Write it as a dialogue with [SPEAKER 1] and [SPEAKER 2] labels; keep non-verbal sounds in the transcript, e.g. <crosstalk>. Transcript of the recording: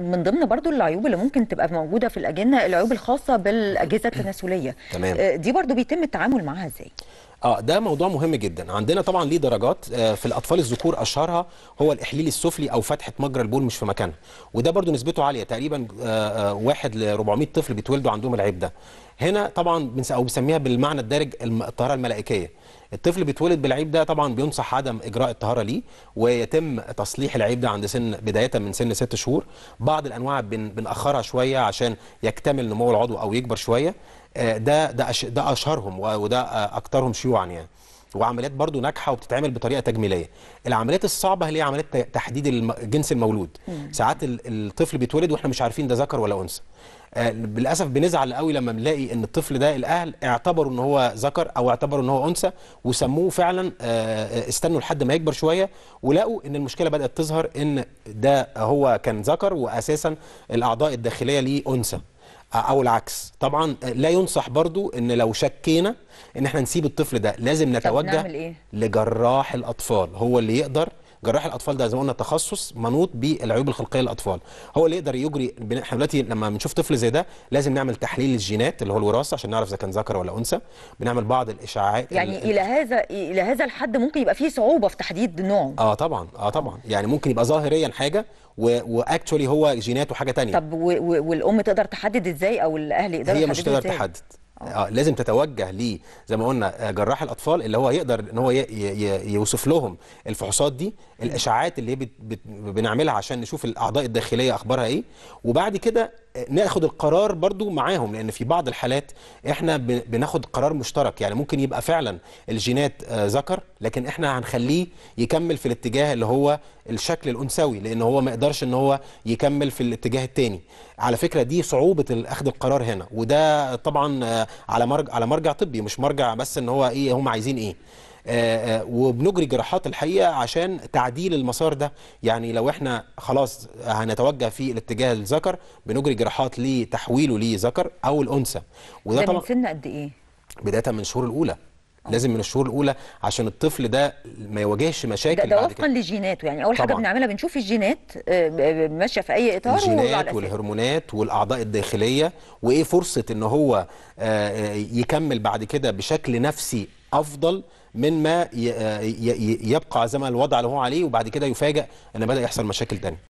[SPEAKER 1] من ضمن برضو العيوب اللي ممكن تبقى موجوده في الاجنه العيوب الخاصه بالاجهزه التناسليه <coughs> تمام آه، دي برضو بيتم التعامل معاها ازاي اه ده موضوع مهم جدا عندنا طبعا ليه درجات آه، في الاطفال الذكور اشهرها هو الاحليل السفلي او فتحه مجرى البول مش في مكانها وده برضو نسبته عاليه تقريبا آه، واحد ل 400 طفل بيتولدوا عندهم العيب ده هنا طبعا او بنسميها بالمعنى الدارج الطهاره الملائكيه الطفل بيتولد بالعيب ده طبعا بينصح عدم اجراء الطهاره ليه ويتم تصليح العيب ده عند سن بدايه من سن ست شهور بعض الانواع بن بنأخرها شويه عشان يكتمل نمو العضو او يكبر شويه آه، ده ده ده اشهرهم وده اكثرهم شيوعا يعني وعمليات برضو ناجحه وبتتعمل بطريقه تجميليه العمليات الصعبه اللي هي عمليات تحديد الجنس المولود مم. ساعات الطفل بيتولد واحنا مش عارفين ده ذكر ولا انثى آه، للاسف بنزعل قوي لما بنلاقي ان الطفل ده الاهل اعتبروا ان هو ذكر او اعتبروا ان هو انثى وسموه فعلا آه، آه، استنوا لحد ما يكبر شويه ولقوا ان المشكله بدات تظهر ان ده هو كان ذكر واساسا الاعضاء الداخليه ليه انثى او العكس طبعا لا ينصح برضو ان لو شكينا ان احنا نسيب الطفل ده لازم نتوجه إيه؟ لجراح الاطفال هو اللي يقدر جراح الاطفال ده زي ما قلنا تخصص منوط بالعيوب الخلقيه للاطفال هو اللي يقدر يجري حملاتي لما بنشوف طفل زي ده لازم نعمل تحليل الجينات اللي هو الوراثه عشان نعرف اذا كان ذكر ولا انثى بنعمل بعض الاشعاعات يعني الى هذا الى هذا الحد ممكن يبقى فيه صعوبه في تحديد نوعه اه طبعا اه طبعا يعني ممكن يبقى ظاهريا حاجه واكشولي هو جيناته حاجه ثانيه طب والام تقدر تحدد ازاي او الاهل يقدروا هي مش تقدر تحدد اه لازم تتوجه لي زي ما قلنا آه، جراح الاطفال اللي هو يقدر ان هو يوصف لهم الفحوصات دي الاشعاعات اللي بنعملها عشان نشوف الاعضاء الداخليه اخبارها ايه وبعد كده ناخد القرار برضو معاهم لان في بعض الحالات احنا بناخد قرار مشترك يعني ممكن يبقى فعلا الجينات آه، ذكر لكن احنا هنخليه يكمل في الاتجاه اللي هو الشكل الانثوي لان هو ما يقدرش ان هو يكمل في الاتجاه الثاني على فكره دي صعوبه اخذ القرار هنا وده طبعا آه، على مرجع على مرجع طبي مش مرجع بس ان هو ايه هم عايزين ايه آه، آه، وبنجري جراحات الحقيقه عشان تعديل المسار ده يعني لو احنا خلاص هنتوجه في الاتجاه الذكر بنجري جراحات لتحويله لذكر او الانثى وده طبعا سن قد ايه بدايه من الشهور الاولى لازم من الشهور الاولى عشان الطفل ده ما يواجهش مشاكل ده, ده وفقا لجيناته يعني اول طبعًا. حاجه بنعملها بنشوف الجينات آه، ماشيه في اي اطار الجينات والهرمونات والاعضاء الداخليه وايه فرصه ان هو آه، آه، يكمل بعد كده بشكل نفسي افضل من ما يبقى زي ما الوضع اللي هو عليه وبعد كده يفاجئ ان بدا يحصل مشاكل تانية